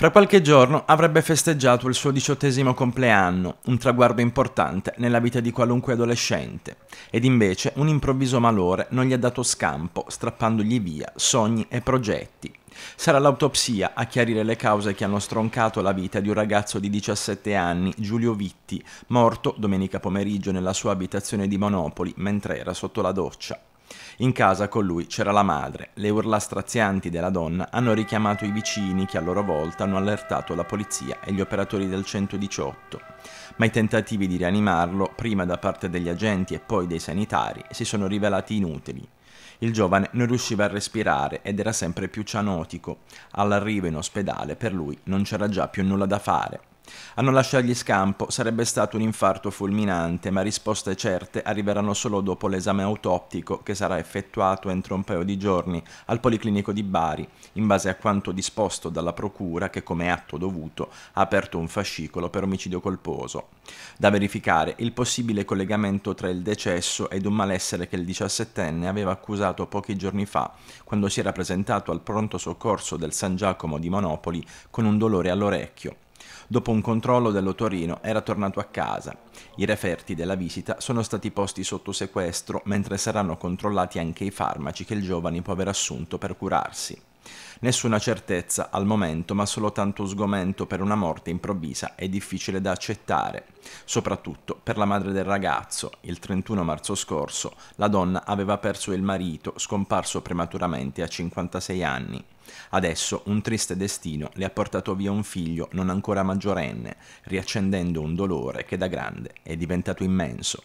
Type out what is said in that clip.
Fra qualche giorno avrebbe festeggiato il suo diciottesimo compleanno, un traguardo importante nella vita di qualunque adolescente, ed invece un improvviso malore non gli ha dato scampo, strappandogli via sogni e progetti. Sarà l'autopsia a chiarire le cause che hanno stroncato la vita di un ragazzo di 17 anni, Giulio Vitti, morto domenica pomeriggio nella sua abitazione di Monopoli mentre era sotto la doccia. In casa con lui c'era la madre. Le urla strazianti della donna hanno richiamato i vicini che a loro volta hanno allertato la polizia e gli operatori del 118. Ma i tentativi di rianimarlo, prima da parte degli agenti e poi dei sanitari, si sono rivelati inutili. Il giovane non riusciva a respirare ed era sempre più cianotico. All'arrivo in ospedale per lui non c'era già più nulla da fare. A non lasciargli scampo sarebbe stato un infarto fulminante, ma risposte certe arriveranno solo dopo l'esame autoptico che sarà effettuato entro un paio di giorni al Policlinico di Bari, in base a quanto disposto dalla Procura che, come atto dovuto, ha aperto un fascicolo per omicidio colposo. Da verificare il possibile collegamento tra il decesso ed un malessere che il 17enne aveva accusato pochi giorni fa, quando si era presentato al pronto soccorso del San Giacomo di Monopoli con un dolore all'orecchio Dopo un controllo dell'otorino era tornato a casa. I referti della visita sono stati posti sotto sequestro mentre saranno controllati anche i farmaci che il giovane può aver assunto per curarsi. Nessuna certezza al momento, ma solo tanto sgomento per una morte improvvisa è difficile da accettare, soprattutto per la madre del ragazzo. Il 31 marzo scorso la donna aveva perso il marito, scomparso prematuramente a 56 anni. Adesso un triste destino le ha portato via un figlio non ancora maggiorenne, riaccendendo un dolore che da grande è diventato immenso.